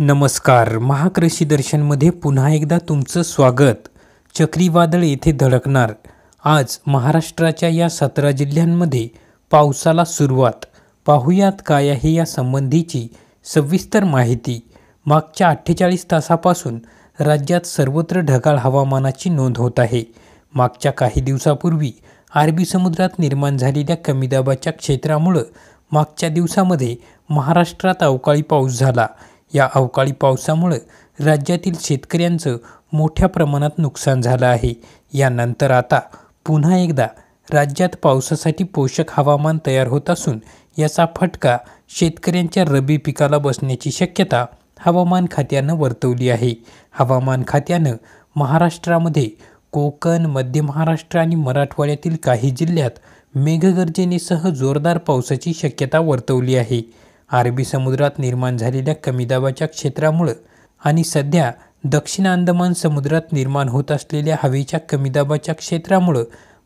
नमस्कार महाकृषी दर्शनमध्ये पुन्हा एकदा तुमचं स्वागत चक्रीवादळ येथे धडकणार आज महाराष्ट्राच्या या सतरा जिल्ह्यांमध्ये पावसाला सुरुवात पाहुयात काय आहे या संबंधीची सविस्तर माहिती मागच्या अठ्ठेचाळीस तासापासून राज्यात सर्वत्र ढगाळ हवामानाची नोंद होत आहे मागच्या काही दिवसापूर्वी अरबी समुद्रात निर्माण झालेल्या कमी दाबाच्या क्षेत्रामुळं मागच्या दिवसामध्ये महाराष्ट्रात अवकाळी पाऊस झाला या अवकाळी पावसामुळं राज्यातील शेतकऱ्यांचं मोठ्या प्रमाणात नुकसान झालं आहे यानंतर आता पुन्हा एकदा राज्यात पावसासाठी पोषक हवामान तयार होत असून याचा फटका शेतकऱ्यांच्या रबी पिकाला बसण्याची शक्यता हवामान खात्यानं वर्तवली आहे हवामान खात्यानं महाराष्ट्रामध्ये कोकण मध्य महाराष्ट्र आणि मराठवाड्यातील काही जिल्ह्यात मेघगर्जनेसह जोरदार पावसाची शक्यता वर्तवली आहे अरबी समुद्रात निर्माण झालेल्या कमी दाबाच्या क्षेत्रामुळं आणि सध्या दक्षिण अंदमान समुद्रात निर्माण होत असलेल्या हवेच्या कमी दाबाच्या क्षेत्रामुळं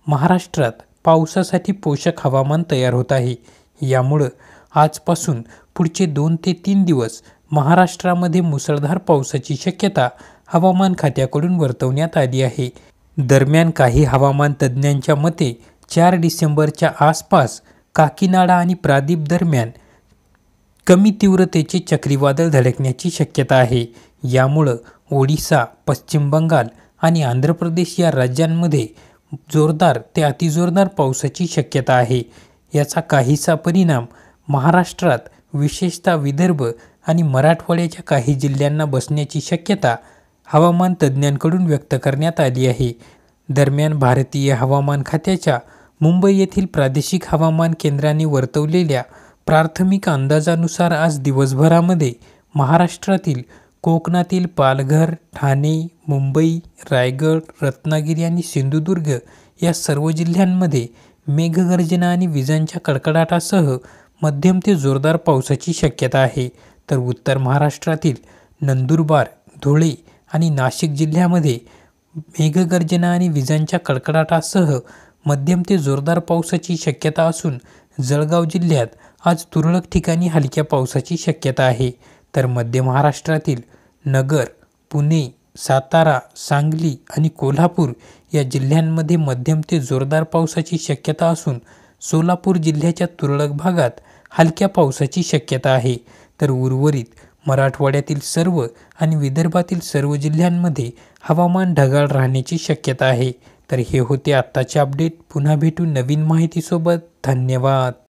महाराष्ट्रात पावसासाठी पोषक हवामान तयार होत आहे यामुळं आजपासून पुढचे दोन ते तीन दिवस महाराष्ट्रामध्ये मुसळधार पावसाची शक्यता हवामान खात्याकडून वर्तवण्यात आली आहे दरम्यान काही हवामान तज्ज्ञांच्या मते चार डिसेंबरच्या आसपास काकीनाडा आणि प्रादीप दरम्यान कमी तीव्रतेचे चक्रीवादळ धडकण्याची शक्यता आहे यामुळं ओडिसा पश्चिम बंगाल आणि आंध्र प्रदेश या राज्यांमध्ये जोरदार ते अतिजोरदार पावसाची शक्यता आहे याचा काहीसा परिणाम महाराष्ट्रात विशेषतः विदर्भ आणि मराठवाड्याच्या काही जिल्ह्यांना बसण्याची शक्यता हवामान तज्ज्ञांकडून व्यक्त करण्यात आली आहे दरम्यान भारतीय हवामान खात्याच्या मुंबई येथील प्रादेशिक हवामान केंद्राने वर्तवलेल्या प्राथमिक अंदाजानुसार आज दिवसभरामध्ये महाराष्ट्रातील कोकणातील पालघर ठाणे मुंबई रायगड रत्नागिरी आणि सिंधुदुर्ग या सर्व जिल्ह्यांमध्ये मेघगर्जना आणि विजांच्या कडकडाटासह मध्यम ते जोरदार पावसाची शक्यता आहे तर उत्तर महाराष्ट्रातील नंदुरबार धुळे आणि नाशिक जिल्ह्यामध्ये मेघगर्जना आणि विजांच्या कडकडाटासह मध्यम ते जोरदार पावसाची शक्यता असून जळगाव जिल्ह्यात आज तुरळक ठिकाणी हलक्या पावसाची शक्यता आहे तर मध्य महाराष्ट्रातील नगर पुणे सातारा सांगली आणि कोल्हापूर या जिल्ह्यांमध्ये मध्यम ते जोरदार पावसाची शक्यता असून सोलापूर जिल्ह्याच्या तुरळक भागात हलक्या पावसाची शक्यता आहे तर उर्वरित मराठवाड्यातील सर्व आणि विदर्भातील सर्व जिल्ह्यांमध्ये हवामान ढगाळ राहण्याची शक्यता आहे तर हे होते आत्ताचे अपडेट पुन्हा भेटू नवीन माहितीसोबत धन्यवाद